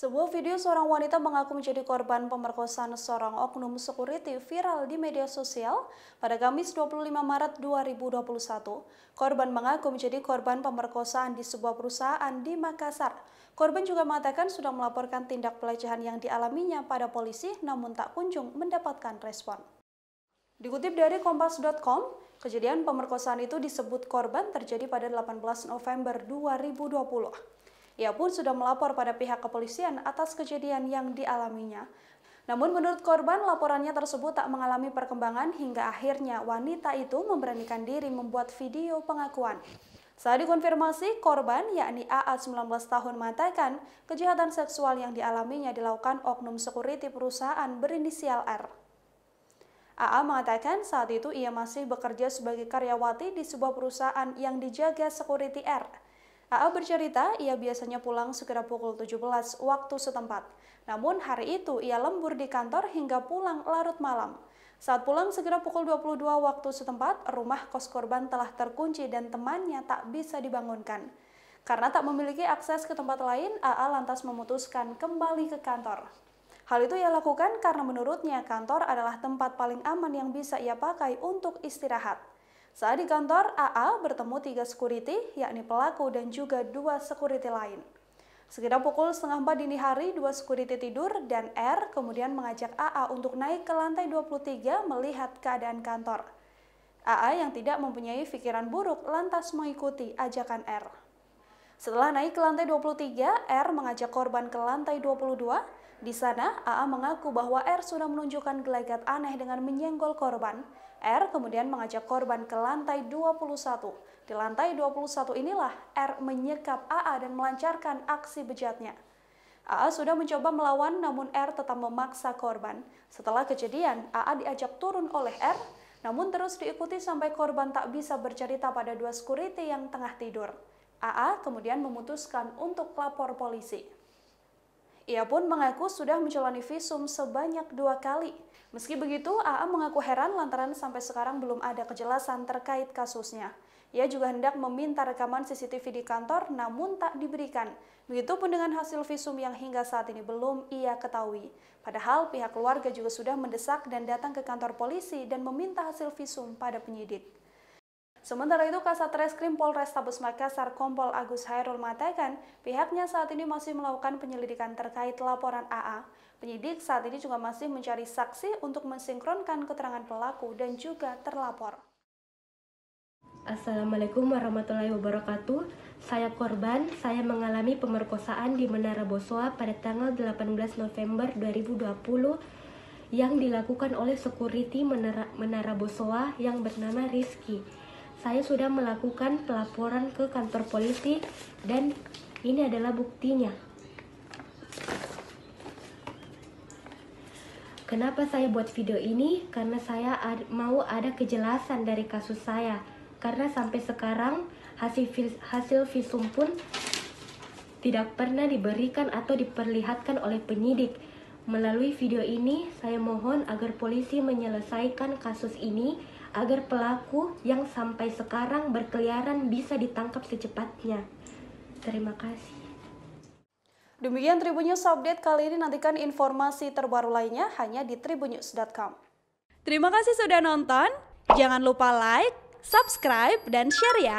Sebuah video seorang wanita mengaku menjadi korban pemerkosaan seorang oknum security viral di media sosial pada Kamis 25 Maret 2021. Korban mengaku menjadi korban pemerkosaan di sebuah perusahaan di Makassar. Korban juga mengatakan sudah melaporkan tindak pelecehan yang dialaminya pada polisi namun tak kunjung mendapatkan respon. Dikutip dari kompas.com, kejadian pemerkosaan itu disebut korban terjadi pada 18 November 2020. Ia pun sudah melapor pada pihak kepolisian atas kejadian yang dialaminya. Namun menurut korban, laporannya tersebut tak mengalami perkembangan hingga akhirnya wanita itu memberanikan diri membuat video pengakuan. Saat dikonfirmasi, korban yakni AA 19 tahun mengatakan kejahatan seksual yang dialaminya dilakukan oknum sekuriti perusahaan berinisial R. AA mengatakan saat itu ia masih bekerja sebagai karyawati di sebuah perusahaan yang dijaga sekuriti R. AA bercerita ia biasanya pulang sekitar pukul 17 waktu setempat. Namun hari itu ia lembur di kantor hingga pulang larut malam. Saat pulang segera pukul 22 waktu setempat, rumah kos korban telah terkunci dan temannya tak bisa dibangunkan. Karena tak memiliki akses ke tempat lain, AA lantas memutuskan kembali ke kantor. Hal itu ia lakukan karena menurutnya kantor adalah tempat paling aman yang bisa ia pakai untuk istirahat. Saat di kantor, AA bertemu tiga sekuriti, yakni pelaku dan juga dua sekuriti lain. Sekitar pukul setengah empat dini hari, dua sekuriti tidur dan R kemudian mengajak AA untuk naik ke lantai 23 melihat keadaan kantor. AA yang tidak mempunyai pikiran buruk lantas mengikuti ajakan R. Setelah naik ke lantai 23, R mengajak korban ke lantai 22. Di sana, AA mengaku bahwa R sudah menunjukkan gelagat aneh dengan menyenggol korban, R kemudian mengajak korban ke lantai 21. Di lantai 21 inilah R menyekap AA dan melancarkan aksi bejatnya. AA sudah mencoba melawan namun R tetap memaksa korban. Setelah kejadian, AA diajak turun oleh R namun terus diikuti sampai korban tak bisa bercerita pada dua security yang tengah tidur. AA kemudian memutuskan untuk lapor polisi. Ia pun mengaku sudah menjalani visum sebanyak dua kali. Meski begitu, AA mengaku heran lantaran sampai sekarang belum ada kejelasan terkait kasusnya. Ia juga hendak meminta rekaman CCTV di kantor namun tak diberikan. Begitupun dengan hasil visum yang hingga saat ini belum ia ketahui. Padahal pihak keluarga juga sudah mendesak dan datang ke kantor polisi dan meminta hasil visum pada penyidik. Sementara itu, Kasat Reskrim Polrestabes Makassar Kompol Agus Hairul mengatakan pihaknya saat ini masih melakukan penyelidikan terkait laporan AA. Penyidik saat ini juga masih mencari saksi untuk mensinkronkan keterangan pelaku dan juga terlapor. Assalamualaikum warahmatullahi wabarakatuh. Saya korban, saya mengalami pemerkosaan di Menara Bosoa pada tanggal 18 November 2020 yang dilakukan oleh security Menara, Menara Bosoa yang bernama Rizky saya sudah melakukan pelaporan ke kantor polisi dan ini adalah buktinya. Kenapa saya buat video ini? Karena saya mau ada kejelasan dari kasus saya. Karena sampai sekarang hasil hasil visum pun tidak pernah diberikan atau diperlihatkan oleh penyidik. Melalui video ini, saya mohon agar polisi menyelesaikan kasus ini agar pelaku yang sampai sekarang berkeliaran bisa ditangkap secepatnya. Terima kasih. Demikian Tribun News Update kali ini nantikan informasi terbaru lainnya hanya di tribunnews.com. Terima kasih sudah nonton. Jangan lupa like, subscribe, dan share ya.